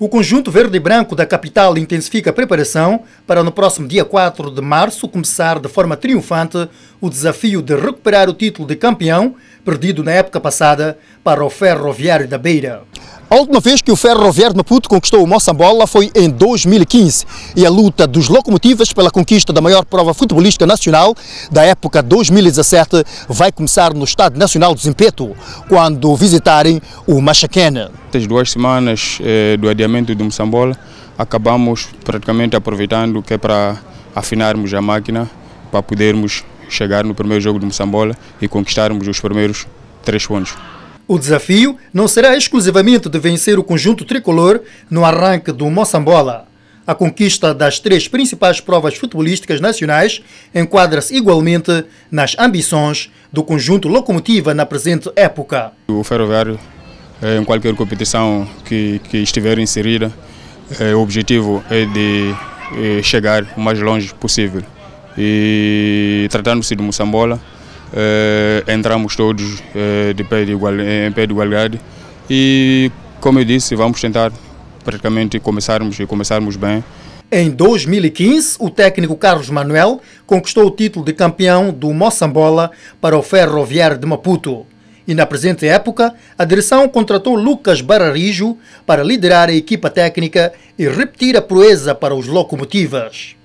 O conjunto verde e branco da capital intensifica a preparação para no próximo dia 4 de março começar de forma triunfante o desafio de recuperar o título de campeão perdido na época passada para o Ferroviário da Beira. A última vez que o Ferroviário de Maputo conquistou o Moçambola foi em 2015 e a luta dos locomotivas pela conquista da maior prova futebolística nacional da época 2017 vai começar no Estádio Nacional do Zimpeto, quando visitarem o Machaquene. Estas duas semanas eh, do adiamento do Moçambola, acabamos praticamente aproveitando que é para afinarmos a máquina, para podermos chegar no primeiro jogo do Moçambola e conquistarmos os primeiros três pontos. O desafio não será exclusivamente de vencer o conjunto tricolor no arranque do Moçambola. A conquista das três principais provas futebolísticas nacionais enquadra-se igualmente nas ambições do conjunto locomotiva na presente época. O Ferroviário, eh, em qualquer competição que, que estiver inserida, eh, o objetivo é de eh, chegar o mais longe possível. E tratando-se de Moçambola, eh, entramos todos eh, de pé de igual, eh, em pé de igualdade e, como eu disse, vamos tentar praticamente começarmos e começarmos bem. Em 2015, o técnico Carlos Manuel conquistou o título de campeão do Moçambola para o Ferroviário de Maputo. E na presente época, a direção contratou Lucas Bararijo para liderar a equipa técnica e repetir a proeza para os locomotivas.